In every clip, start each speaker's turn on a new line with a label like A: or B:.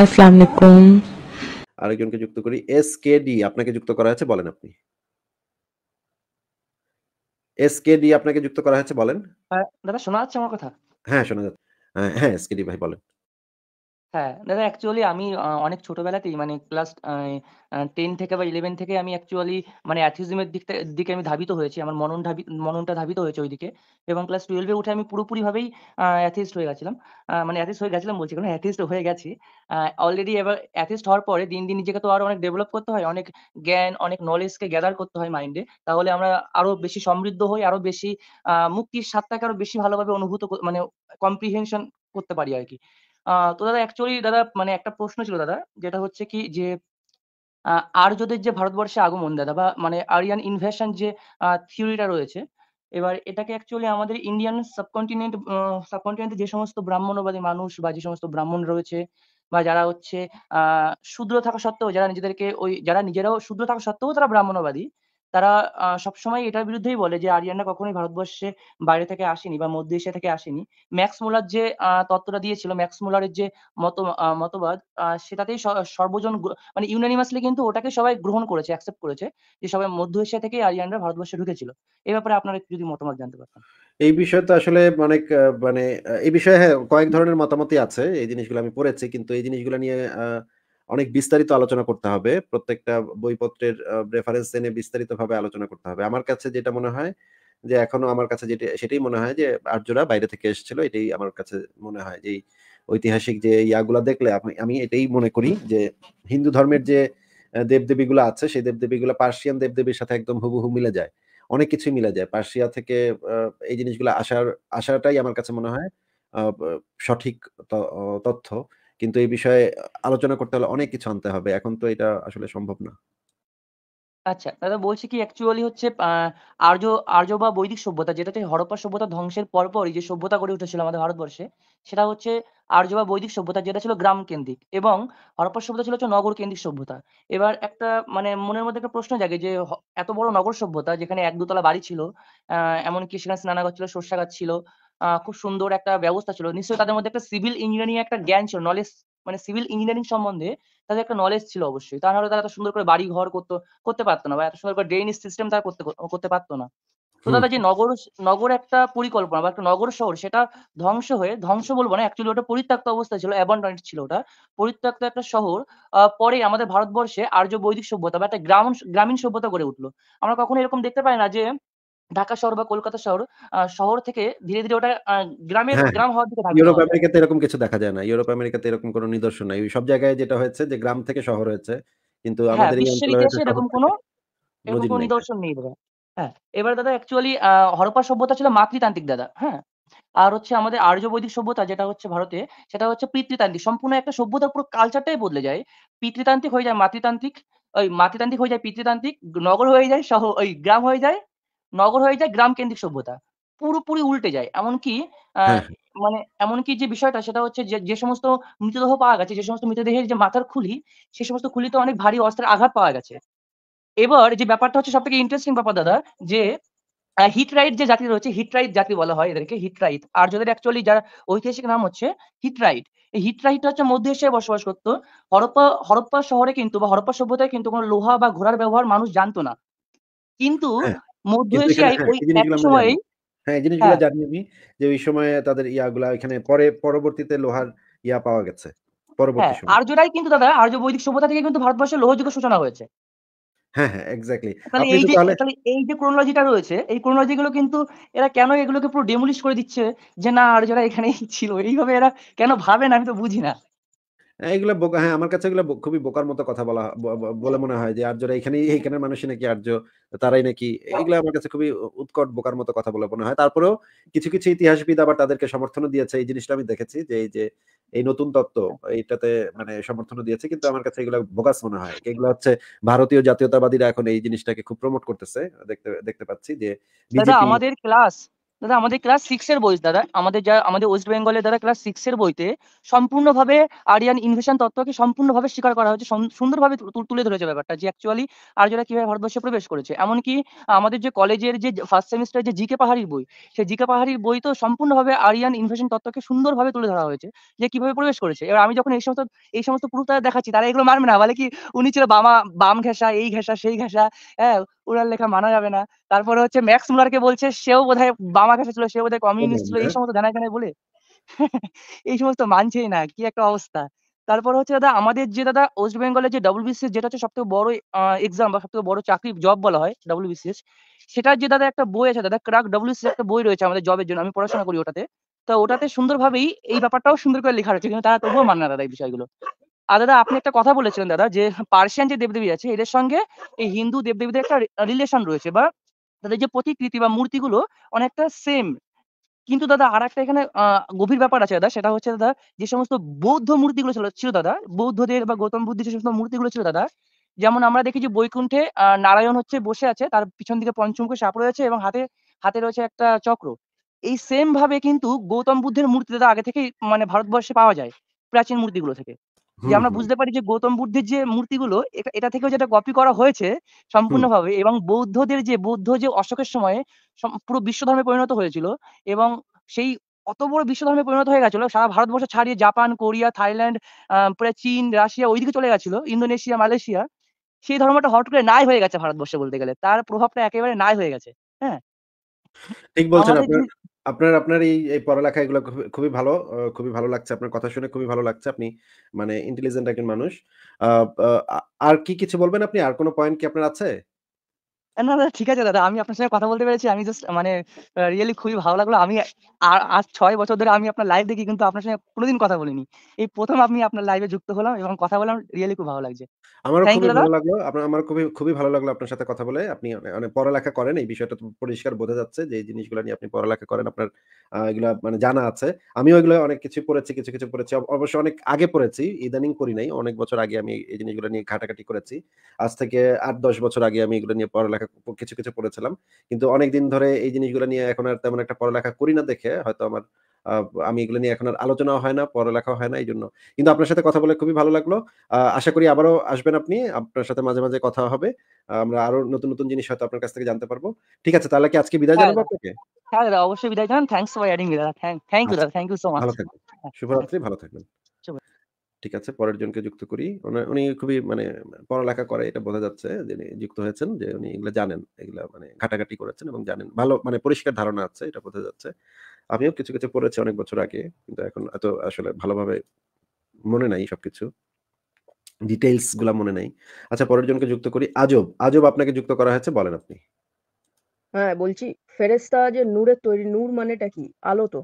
A: আসসালামু আলাইকুম
B: আরেকজনকে যুক্ত করি এস কে আপনাকে যুক্ত করা হয়েছে বলেন আপনি এস কে আপনাকে যুক্ত করা হয়েছে বলেন
A: হ্যাঁ, দাদা শোনা যাচ্ছে আমার কথা
B: হ্যাঁ শোনা যাচ্ছে হ্যাঁ, হ্যাঁ এস কে ভাই বলেন
A: হ্যাঁ, দাদা অ্যাকচুয়ালি আমি অনেক ছোটবেলাতেই মানে ক্লাস আ থেকে বা ইলেভেন থেকে আমি অ্যাকচুয়ালি মানে অ্যাথিজম এর দিকটা দিকে আমি ধাবিত হয়েছি। আমার মনন ধাবি মননটা ধাবিত হয়েছে ওই দিকে এবং ক্লাস টুয়েলভে এ উঠে আমি ভাবেই আহ অ্যাথিস্ট হয়ে গেছিলাম। আহ মানে অ্যাথিস্ট হয়ে গেছিলাম বলছি কেন, অ্যাথিস্ট হয়ে গেছি। আহ অলরেডি এবার অ্যাথিস্ট হওয়ার পরে দিন, দিন নিজেকে তো আরো অনেক ডেভেলপ করতে হয়। অনেক জ্ঞান, অনেক নলেজকে গ্যাদার করতে হয় মাইন্ডে। তাহলে আমরা আরো বেশি সমৃদ্ধ হই, আরো বেশি আহ মুক্তির স্বাদটাকে আরো বেশি ভালোভাবে অনুভূত মানে কম্প্রিহেনশন করতে পারি আরকি। তো দাদা অ্যাকচুয়ালি দাদা মানে একটা প্রশ্ন ছিল দাদা যেটা হচ্ছে কি যে আর্যদের যে ভারতবর্ষে আগমন দাদা বা মানে আরিয়ান ইনভেশন যে থিওরিটা রয়েছে এবার এটাকে অ্যাকচুয়ালি আমাদের ইন্ডিয়ান সাবকন্টিনেন্ট সাবকন্টিনেন্টে যে সমস্ত ব্রাহ্মণবাদী মানুষ বা যে সমস্ত ব্রাহ্মণ রয়েছে বা যারা হচ্ছে আহ শূদ্র থাকা সত্ত্বেও যারা নিজেদেরকে ওই যারা নিজেরাও শূদ্র থাকা সত্ত্বেও তারা ব্রাহ্মণবাদী তারা সবসময় এটার বিরুদ্ধেই বলে যে আরিয়ানরা কখনোই ভারতবর্ষে বাইরে থেকে আসেনি বা মধ্য এশিয়া থেকে আসেনি ম্যাক্স মোলার যে তত্ত্বটা দিয়েছিল ম্যাক্স মোলারের যে মত মতবাদ সেটাতেই সর্বজন মানে ইউনানিমাসলি কিন্তু ওটাকে সবাই গ্রহণ করেছে অ্যাকসেপ্ট করেছে যে সবাই মধ্য এশিয়া থেকে আরিয়ানরা ভারতবর্ষে ঢুকেছিল এই ব্যাপারে আপনারা যদি মতামত জানতে পারতেন
B: এই বিষয়ে তো আসলে অনেক মানে এই বিষয়ে হ্যাঁ কয়েক ধরনের মতামতই আছে এই জিনিসগুলো আমি পড়েছি কিন্তু এই জিনিসগুলো নিয়ে আহ অনেক বিস্তারিত আলোচনা করতে হবে প্রত্যেকটা বইপত্রের রেফারেন্স এনে ভাবে আলোচনা করতে হবে আমার কাছে যেটা মনে হয় যে এখনো আমার কাছে যেটা সেটাই মনে হয় যে আর্যরা বাইরে থেকে এসেছিল এটাই আমার কাছে মনে হয় যে ঐতিহাসিক যে ইয়াগুলা দেখলে আমি এটাই মনে করি যে হিন্দু ধর্মের যে দেবদেবীগুলো আছে সেই দেবদেবীগুলো পার্সিয়ান দেবদেবীর সাথে একদম হুবহু মিলে যায় অনেক কিছুই মিলে যায় পার্সিয়া থেকে এই জিনিসগুলো আসার আসাটাই আমার কাছে মনে হয় সঠিক তথ্য কিন্তু এই বিষয়ে আলোচনা করতে হলে অনেক কিছু আনতে হবে এখন তো এটা আসলে সম্ভব না
A: আচ্ছা দাদা বলছি কি অ্যাকচুয়ালি হচ্ছে আর্য আর্য বা বৈদিক সভ্যতা যেটা হচ্ছে হরপ্পা সভ্যতা ধ্বংসের পরপরই যে সভ্যতা গড়ে উঠেছিল আমাদের ভারতবর্ষে সেটা হচ্ছে আর্য বা বৈদিক সভ্যতা যেটা ছিল গ্রাম কেন্দ্রিক এবং হরপ্পা সভ্যতা ছিল হচ্ছে নগর কেন্দ্রিক সভ্যতা এবার একটা মানে মনের মধ্যে একটা প্রশ্ন জাগে যে এত বড় নগর সভ্যতা যেখানে এক দুতলা বাড়ি ছিল আহ এমনকি সেখানে স্নানাগার ছিল সর্ষা গাছ ছিল খুব সুন্দর একটা ব্যবস্থা ছিল নিশ্চয়ই তাদের মধ্যে একটা সিভিল ইঞ্জিনিয়ারিং একটা জ্ঞান ছিল নলেজ মানে সিভিল ইঞ্জিনিয়ারিং সম্বন্ধে তাদের একটা নলেজ ছিল অবশ্যই তা নাহলে তারা এত সুন্দর করে বাড়ি ঘর করতো করতে পারতো না বা এত সুন্দর করে ড্রেনেজ সিস্টেম তারা করতে করতে পারতো না তো দাদা যে নগর নগর একটা পরিকল্পনা বা একটা নগর শহর সেটা ধ্বংস হয়ে ধ্বংস বলবো না অ্যাকচুয়ালি ওটা পরিত্যক্ত অবস্থায় ছিল অ্যাবন্ডনেন্ট ছিল ওটা পরিত্যক্ত একটা শহর পরে আমাদের ভারতবর্ষে আর্য বৈদিক সভ্যতা বা একটা গ্রাম গ্রামীণ সভ্যতা গড়ে উঠলো আমরা কখনো এরকম দেখতে পাই না যে ঢাকা শহর বা কলকাতা শহর শহর থেকে ধীরে ধীরে ওটা গ্রামের হ্যাঁ। গ্রাম হওয়ার দিকে ইউরোপ আমেরিকাতে
B: এরকম কিছু দেখা যায় না ইউরোপ আমেরিকাতে এরকম কোনো নিদর্শন নাই সব জায়গায় যেটা হয়েছে যে গ্রাম থেকে শহর হয়েছে কিন্তু হ্যাঁ, আমাদের এরকম
A: কোনো কোনো নিদর্শন নেই হ্যাঁ এবার দাদা অ্যাকচুয়ালি হরপ্পা সভ্যতা ছিল মাতৃতান্ত্রিক দাদা হ্যাঁ আর হচ্ছে আমাদের আর্য বৈদিক সভ্যতা যেটা হচ্ছে ভারতে সেটা হচ্ছে পিতৃতান্ত্রিক সম্পূর্ণ একটা সভ্যতার পুরো কালচারটাই বদলে যায় পিতৃতান্ত্রিক হয়ে যায় মাতৃতান্ত্রিক ওই মাতৃতান্ত্রিক হয়ে যায় পিতৃতান্ত্রিক নগর হয়ে যায় শহর ওই গ্রাম হয়ে যায় নগর হয়ে যায় গ্রাম কেন্দ্রিক সভ্যতা পুরোপুরি উল্টে যায় এমনকি হ্যাঁ, হ্যাঁ। মানে এমনকি যে বিষয়টা সেটা হচ্ছে যে সমস্ত মৃতদেহ পাওয়া গেছে যে সমস্ত মৃতদেহের যে মাথার খুলি সে সমস্ত খুলিতে অনেক ভারী অস্ত্রের আঘাত পাওয়া গেছে এবার যে ব্যাপারটা হচ্ছে সব থেকে ইন্টারেস্টিং ব্যাপার দাদা যে হিট রাইট যে জাতি রয়েছে হিট রাইট জাতি বলা হয় এদেরকে হিট রাইট আর যাদের অ্যাকচুয়ালি যারা ঐতিহাসিক নাম হচ্ছে হিট রাইট এই হিট রাইট হচ্ছে মধ্য এশিয়ায় বসবাস করতো হরপ্পা হরপ্পা শহরে কিন্তু বা হরপ্পা সভ্যতায় কিন্তু কোনো লোহা বা ঘোড়ার ব্যবহার মানুষ জানতো না কিন্তু হ্যাঁ। হ্যাঁ, হ্যাঁ, হ্যাঁ। যে আর্যরাই কিন্তু আর্য বৈদিক সভ্যতা থেকে কিন্তু সূচনা হয়েছে
B: হ্যাঁ হ্যাঁ এই যে
A: এই যে রয়েছে এই গুলো কিন্তু এরা কেন এগুলোকে পুরো করে দিচ্ছে যে না আর্যরা এখানেই ছিল এইভাবে এরা কেন ভাবে না আমি তো বুঝি না
B: হ্যাঁ, এগুলো বোকা হ্যাঁ আমার কাছে এগুলো খুবই বোকার মতো কথা বলা বলে মনে হয় যে আর্যরা এখানে এইখানে মানুষই নাকি আর্য তারাই নাকি এগুলো আমার কাছে খুবই উৎকট বোকার মতো কথা বলে মনে হয় তারপরেও কিছু কিছু ইতিহাসবিদ আবার তাদেরকে সমর্থনও দিয়েছে এই জিনিসটা আমি দেখেছি যে এই যে এই নতুন তত্ত্ব এইটাতে মানে সমর্থনও দিয়েছে কিন্তু আমার কাছে এগুলো বোকাস মনে হয় এগুলো হচ্ছে ভারতীয় জাতীয়তাবাদীরা এখন এই জিনিসটাকে খুব প্রমোট করতেছে দেখতে দেখতে পাচ্ছি যে
A: আমাদের ক্লাস দাদা আমাদের ক্লাস সিক্স এর বই দাদা আমাদের যা আমাদের ওয়েস্ট বেঙ্গলের দাদা ক্লাস সিক্স এর বইতে সম্পূর্ণভাবে আরিয়ান ইনভেশন তত্ত্বকে সম্পূর্ণভাবে স্বীকার করা হয়েছে সুন্দরভাবে তুলে ধরেছে ব্যাপারটা যে অ্যাকচুয়ালি আর্যরা কিভাবে ভারতবর্ষে প্রবেশ করেছে এমনকি আমাদের যে কলেজের যে ফার্স্ট সেমিস্টার যে জিকে পাহাড়ির বই সেই জিকে পাহাড়ির বই তো সম্পূর্ণভাবে আরিয়ান ইনভেশন তত্ত্বকে সুন্দরভাবে তুলে ধরা হয়েছে যে কিভাবে প্রবেশ করেছে এবার আমি যখন এই সমস্ত এই সমস্ত প্রুফ দেখাচ্ছি তারা এগুলো মানবে না বলে কি উনি ছিল বামা বাম ঘেঁষা এই ঘেঁষা সেই ঘেঁষা হ্যাঁ উড়াল লেখা মানা যাবে না তারপরে হচ্ছে ম্যাক্স মুলারকে বলছে সেও বোধহয় বামা কাছে ছিল সেও বোধহয় কমিউনিস্ট ছিল এই সমস্ত জানা জানা বলে এই সমস্ত মানছেই না কি একটা অবস্থা তারপর হচ্ছে দাদা আমাদের যে দাদা ওয়েস্ট বেঙ্গলের যে ডাবল বিসিএস যেটা হচ্ছে সবথেকে বড় এক্সাম বা সবথেকে বড় চাকরি জব বলা হয় বিসিএস সেটার যে দাদা একটা বই আছে দাদা ক্রাক বিসিএস একটা বই রয়েছে আমাদের জবের জন্য আমি পড়াশোনা করি ওটাতে তো ওটাতে সুন্দরভাবেই এই ব্যাপারটাও সুন্দর করে লেখা রয়েছে কিন্তু তারা তবুও মানে না দাদা এই বিষয়গুলো আর দাদা আপনি একটা কথা বলেছিলেন দাদা যে পার্সিয়ান যে দেবদেবী আছে এদের সঙ্গে এই হিন্দু দেবদেবীদের একটা রিলেশন রয়েছে বা তাদের যে প্রতিকৃতি বা মূর্তিগুলো অনেকটা সেম কিন্তু দাদা আর একটা এখানে গভীর ব্যাপার আছে দাদা সেটা হচ্ছে দাদা যে সমস্ত বৌদ্ধ মূর্তিগুলো ছিল ছিল দাদা বৌদ্ধদের বা গৌতম বুদ্ধি যে সমস্ত মূর্তিগুলো ছিল দাদা যেমন আমরা দেখি যে বৈকুণ্ঠে নারায়ণ হচ্ছে বসে আছে তার পিছন দিকে পঞ্চমকে সাপ রয়েছে এবং হাতে হাতে রয়েছে একটা চক্র এই সেম ভাবে কিন্তু গৌতম বুদ্ধের মূর্তি দাদা আগে থেকেই মানে ভারতবর্ষে পাওয়া যায় প্রাচীন মূর্তিগুলো থেকে যে আমরা বুঝতে পারি যে গৌতম বুদ্ধের যে মূর্তিগুলো এটা থেকেও যেটা কপি করা হয়েছে সম্পূর্ণভাবে এবং বৌদ্ধদের যে বৌদ্ধ যে অশোকের সময়ে পুরো বিশ্ব ধর্মে পরিণত হয়েছিল এবং সেই অত বড় বিশ্ব ধর্মে পরিণত হয়ে গেছিল সারা ভারতবর্ষ ছাড়িয়ে জাপান কোরিয়া থাইল্যান্ড পুরো চীন রাশিয়া ওইদিকে চলে গেছিল ইন্দোনেশিয়া মালয়েশিয়া সেই ধর্মটা হট করে নাই হয়ে গেছে ভারতবর্ষে বলতে গেলে তার প্রভাবটা একেবারে নাই হয়ে গেছে হ্যাঁ
B: ঠিক বলছেন আপনার আপনার এই এই পড়ালেখা এগুলো খুবই খুবই ভালো আহ, খুবই ভালো লাগছে। আপনার কথা শুনে খুবই ভালো লাগছে। আপনি মানে ইন্টেলিজেন্ট একজন মানুষ। আর কি কিছু বলবেন আপনি? আর কোনো পয়েন্ট কি আপনার আছে?
A: না দাদা ঠিক আছে দাদা আমি আপনার সঙ্গে কথা বলতে পেরেছি আমি জাস্ট মানে রিয়েলি খুবই ভালো লাগলো আমি আজ ছয় বছর ধরে আমি আপনার লাইভ দেখি কিন্তু আপনার সঙ্গে কোনোদিন কথা বলিনি এই প্রথম আমি আপনার লাইভে যুক্ত হলাম এবং কথা বললাম রিয়েলি খুব ভালো লাগছে আমারও খুবই ভালো
B: লাগলো আপনার আমার খুবই খুবই ভালো লাগলো আপনার সাথে কথা বলে আপনি মানে পড়ালেখা করেন এই বিষয়টা তো পরিষ্কার বোঝা যাচ্ছে যে এই জিনিসগুলো নিয়ে আপনি পড়ালেখা করেন আপনার এগুলো মানে জানা আছে আমিও এগুলো অনেক কিছু পড়েছি কিছু কিছু পড়েছি অবশ্য অনেক আগে পড়েছি ইদানিং করি নাই অনেক বছর আগে আমি এই জিনিসগুলো নিয়ে ঘাটাঘাটি করেছি আজ থেকে আট দশ বছর আগে আমি এগুলো নিয়ে পড়ালেখা কিছু কিছু পড়েছিলাম কিন্তু অনেকদিন ধরে এই জিনিসগুলো নিয়ে এখন আর তেমন একটা পড়ালেখা করি না দেখে হয়তো আমার আমি এগুলো নিয়ে এখন আর আলোচনা হয় না পড়ালেখা হয় না এই জন্য কিন্তু আপনার সাথে কথা বলে খুবই ভালো লাগলো আশা করি আবারও আসবেন আপনি আপনার সাথে মাঝে মাঝে কথা হবে আমরা আরো নতুন নতুন জিনিস হয়তো আপনার কাছ থেকে জানতে পারবো ঠিক আছে তাহলে কি আজকে বিদায় হ্যাঁ, জানাবো হ্যাঁ। আপনাকে
A: হ্যাঁ দাদা অবশ্যই বিদায় জানান থ্যাংকস ফর অ্যাডিং দাদা থ্যাংক আচ্ছা। ইউ দাদা থ্যাংক ইউ সো মাচ ভালো থাকবেন
B: হ্যাঁ। শুভরাত্রি ভালো থাকবেন ঠিক আছে পরের জনকে যুক্ত করি উনি খুবই মানে পড়ালেখা করে এটা বোঝা যাচ্ছে যিনি যুক্ত হয়েছেন যে উনি এগুলো জানেন এগুলো মানে ঘাটাঘাটি করেছেন এবং জানেন ভালো মানে পরিষ্কার ধারণা আছে এটা বোঝা যাচ্ছে আমিও কিছু কিছু পড়েছি অনেক বছর আগে কিন্তু এখন এত আসলে ভালোভাবে মনে নাই সবকিছু ডিটেলস গুলা মনে নাই আচ্ছা পরের জনকে যুক্ত করি আজব আজব আপনাকে যুক্ত করা হয়েছে বলেন আপনি
C: হ্যাঁ বলছি ফেরেস্তা যে নূরের তৈরি নূর মানেটা কি আলো তো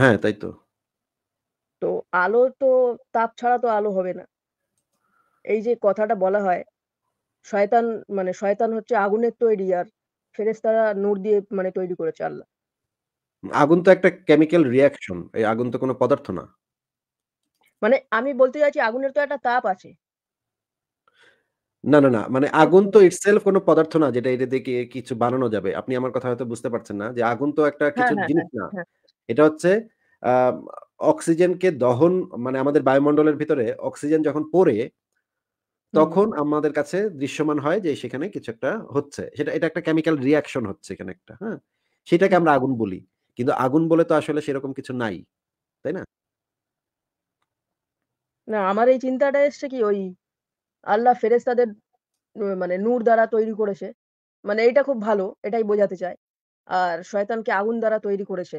C: হ্যাঁ তাই তো তো আলো তো তাপ ছাড়া তো আলো হবে না এই যে কথাটা বলা হয় শয়তান মানে শয়তান হচ্ছে আগুনের তৈরি আর ফেরেস্তারা নূর দিয়ে মানে তৈরি করেছে আল্লাহ
B: আগুন তো একটা কেমিক্যাল রিয়াকশন এই আগুন তো কোনো পদার্থ না
C: মানে আমি বলতে চাইছি আগুনের তো একটা তাপ আছে
B: না না না মানে আগুন তো ইটসেলফ কোনো পদার্থ না যেটা এটা দিয়ে কিছু বানানো যাবে আপনি আমার কথা হয়তো বুঝতে পারছেন না যে আগুন তো একটা হ্যাঁ, কিছু হ্যাঁ, জিনিস হ্যাঁ, না এটা হচ্ছে অক্সিজেনকে দহন মানে আমাদের বায়ুমণ্ডলের ভিতরে অক্সিজেন যখন পড়ে তখন আমাদের কাছে দৃশ্যমান হয় যে সেখানে কিছু একটা হচ্ছে সেটা এটা একটা কেমিক্যাল রিয়াকশন হচ্ছে এখানে একটা হ্যাঁ সেটাকে আমরা আগুন বলি কিন্তু আগুন বলে তো আসলে সেরকম কিছু নাই তাই না
C: না আমার এই চিন্তাটা এসছে কি ওই আল্লাহ তাদের মানে নূর দ্বারা তৈরি করেছে মানে এটা খুব ভালো এটাই বোঝাতে চায় আর শয়তানকে আগুন দ্বারা তৈরি করেছে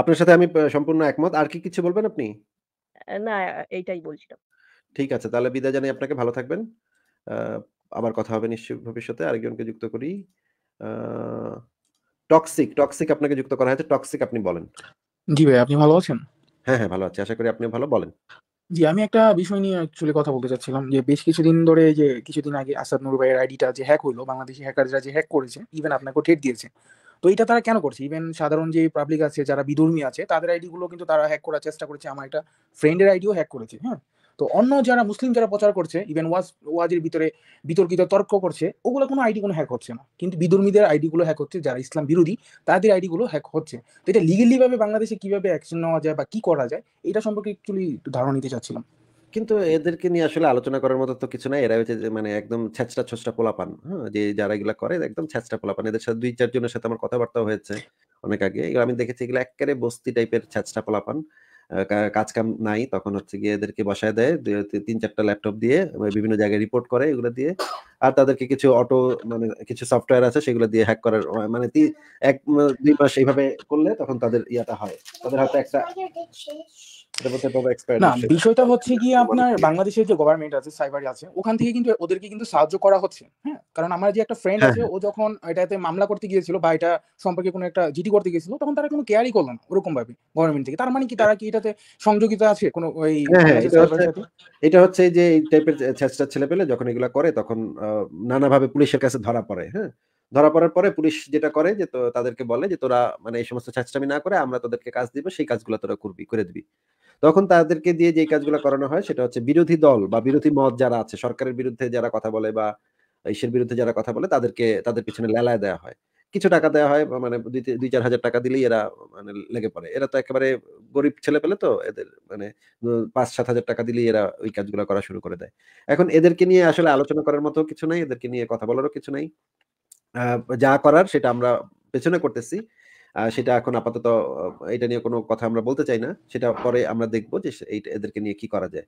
A: আপনার
B: সাথে আমি সম্পূর্ণ একমত আর কি কিছু বলবেন আপনি
C: না এইটাই বলছিলাম
B: ঠিক আছে তাহলে বিদায় জানাই আপনাকে ভালো থাকবেন আবার কথা হবে নিশ্চয় ভবিষ্যতে আরেকজনকে যুক্ত করি টক্সিক টক্সিক আপনাকে যুক্ত করা হয়েছে টক্সিক আপনি বলেন জি ভাই আপনি ভালো আছেন হ্যাঁ হ্যাঁ ভালো আছি আশা করি আপনি ভালো বলেন
D: জি আমি একটা বিষয় নিয়ে অ্যাকচুয়ালি কথা বলতে চাচ্ছিলাম যে বেশ কিছুদিন ধরে যে কিছুদিন আগে আসাদ নুর ভাইয়ের আইডিটা যে হ্যাক হলো বাংলাদেশি হ্যাকাররা যে হ্যাক করেছে ইভেন আপনাকে ঠেট দিয়েছে তো এটা তারা কেন করছে ইভেন সাধারণ যে পাবলিক আছে যারা বিধর্মী আছে তাদের আইডিগুলো কিন্তু তারা হ্যাক করার চেষ্টা করেছে আমার একটা ফ্রেন্ডের আইডিও হ্যাক করেছে হ্যাঁ তো অন্য যারা মুসলিম যারা প্রচার করছে ইভেন ওয়াজ ওয়াজের ভিতরে বিতর্কিত তর্ক করছে ওগুলো কোনো আইডি কোনো হ্যাক হচ্ছে না কিন্তু বিধর্মীদের আইডিগুলো হ্যাক হচ্ছে যারা ইসলাম বিরোধী তাদের আইডিগুলো হ্যাক হচ্ছে তো এটা লিগেলিভাবে বাংলাদেশে কীভাবে অ্যাকশন নেওয়া যায় বা কী করা যায় এটা সম্পর্কে একচুয়ালি একটু ধারণা নিতে চাচ্ছিলাম
B: কিন্তু এদেরকে নিয়ে আসলে আলোচনা করার মতো তো কিছু নাই এরা হচ্ছে যে মানে একদম ছ্যাচড়া ছোচড়া পোলাপান হ্যাঁ যে যারা এগুলা করে একদম ছ্যাচড়া পোলাপান এদের সাথে দুই চারজনের সাথে আমার কথাবার্তা হয়েছে অনেক আগে এগুলো আমি দেখেছি এগুলো একেবারে বস্তি টাইপের ছ্যাচড়া পোলাপান কাজ কাম নাই তখন হচ্ছে গিয়ে এদেরকে বসায় দেয় তিন চারটা ল্যাপটপ দিয়ে বিভিন্ন জায়গায় রিপোর্ট করে এগুলো দিয়ে আর তাদেরকে কিছু অটো মানে কিছু সফটওয়্যার আছে সেগুলো দিয়ে হ্যাক করার মানে এক দুই মাস এইভাবে করলে তখন তাদের ইয়াটা হয় তাদের হয়তো একটা না বিষয়টা হচ্ছে কি আপনার বাংলাদেশের যে
D: গভর্নমেন্ট আছে সাইবারি আছে ওখান থেকে কিন্তু ওদেরকে কিন্তু সাহায্য করা হচ্ছে হ্যাঁ কারণ আমার যে একটা ফ্রেন্ড হ্যাঁ, আছে হ্যাঁ। ও যখন এটাতে মামলা করতে গিয়েছিল বা এটা সম্পর্কে কোনো একটা জিডি করতে গিয়েছিল তখন তারা কোনো কেয়ারই করলো না ওরকম ভাবে গভর্নমেন্ট থেকে তার মানে কি তারা কি এটাতে সংযোগিত আছে কোনো ওই হ্যাঁ,
B: এটা হচ্ছে যে এই টাইপের ছেঁচড়া ছেলে পেলে যখন এগুলা করে তখন নানাভাবে পুলিশের কাছে ধরা পড়ে হ্যাঁ ধরা পড়ার পরে পুলিশ যেটা করে যে তাদেরকে বলে যে তোরা মানে এই সমস্ত ছাঁচটামি না করে আমরা তাদেরকে কাজ দিব সেই কাজগুলো তোরা করবি করে দিবি তখন তাদেরকে দিয়ে যে কাজগুলো করানো হয় সেটা হচ্ছে বিরোধী দল বা বিরোধী মত যারা আছে সরকারের বিরুদ্ধে যারা কথা বলে বা ঈশ্বের বিরুদ্ধে যারা কথা বলে তাদেরকে তাদের পিছনে লেলায় দেওয়া হয় কিছু টাকা দেওয়া হয় মানে দুই চার হাজার টাকা দিলেই এরা মানে লেগে পড়ে এরা তো একেবারে গরিব ছেলে পেলে তো এদের মানে পাঁচ সাত হাজার টাকা দিলেই এরা ওই কাজগুলো করা শুরু করে দেয় এখন এদেরকে নিয়ে আসলে আলোচনা করার মতো কিছু নাই এদেরকে নিয়ে কথা বলারও কিছু নাই যা করার সেটা আমরা পেছনে করতেছি সেটা এখন আপাতত এটা নিয়ে কোনো কথা আমরা বলতে চাই না সেটা পরে আমরা দেখবো যে এদেরকে নিয়ে কি করা যায়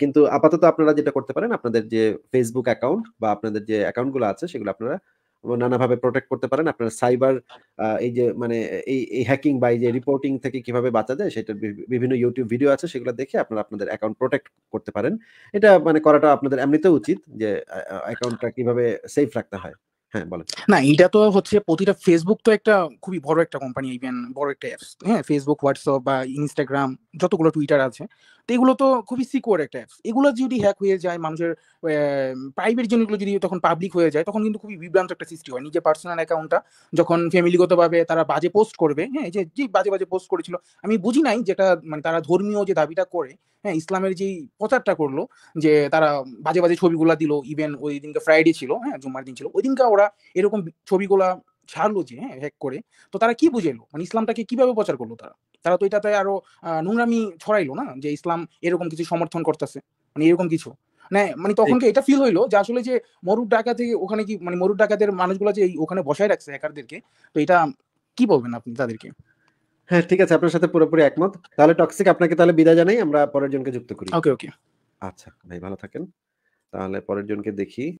B: কিন্তু আপাতত আপনারা যেটা করতে পারেন আপনাদের যে ফেসবুক অ্যাকাউন্ট বা আপনাদের যে অ্যাকাউন্টগুলো আছে সেগুলো আপনারা নানাভাবে প্রোটেক্ট করতে পারেন আপনার সাইবার এই যে মানে এই এই হ্যাকিং বা এই যে রিপোর্টিং থেকে কিভাবে বাঁচা যায় সেটার বিভিন্ন ইউটিউব ভিডিও আছে সেগুলো দেখে আপনারা আপনাদের অ্যাকাউন্ট প্রোটেক্ট করতে পারেন এটা মানে করাটা আপনাদের এমনিতেও উচিত যে অ্যাকাউন্টটা কিভাবে সেফ রাখতে হয় হ্যাঁ,
D: না এটা তো হচ্ছে প্রতিটা ফেসবুক তো একটা খুবই বড় একটা কোম্পানি ইভেন বড় একটা অ্যাপস হ্যাঁ ফেসবুক হোয়াটসঅ্যাপ বা ইনস্টাগ্রাম যতগুলো টুইটার আছে তো এগুলো তো খুবই সিকিউর একটা অ্যাপস এগুলো যদি হ্যাক হয়ে যায় মানুষের প্রাইভেট জিনিসগুলো যদি তখন পাবলিক হয়ে যায় তখন কিন্তু খুবই বিভ্রান্ত একটা সৃষ্টি হয় নিজের পার্সোনাল অ্যাকাউন্টটা যখন ফ্যামিলিগতভাবে তারা বাজে পোস্ট করবে হ্যাঁ যে যে বাজে বাজে পোস্ট করেছিল আমি বুঝি নাই যেটা মানে তারা ধর্মীয় যে দাবিটা করে হ্যাঁ ইসলামের যেই প্রচারটা করলো যে তারা বাজে বাজে ছবিগুলা দিল ইভেন ওই দিনকে ফ্রাইডে ছিল হ্যাঁ জুম্মার দিন ছিল ওই দিনকে ওরা এরকম ছবিগুলা ছাড়লো যে হ্যাঁ হ্যাক করে তো তারা কি বুঝাইলো মানে ইসলামটাকে কিভাবে প্রচার করলো তারা তারা তো এটাতে আরো নোংরামি ছড়াইলো না যে ইসলাম এরকম কিছু সমর্থন করতেছে মানে এরকম কিছু মানে মানে তখন এটা ফিল হইলো যে আসলে যে মরুর ডাকা থেকে ওখানে কি মানে মরুর ডাকাতের মানুষগুলো যে ওখানে বসায় রাখছে হ্যাকারদেরকে তো এটা কি বলবেন আপনি তাদেরকে
B: হ্যাঁ ঠিক আছে আপনার সাথে পুরোপুরি একমত তাহলে টক্সিক আপনাকে তাহলে বিদায় জানাই আমরা পরের জনকে যুক্ত করি ওকে ওকে আচ্ছা ভাই ভালো থাকেন তাহলে পরের জনকে দেখি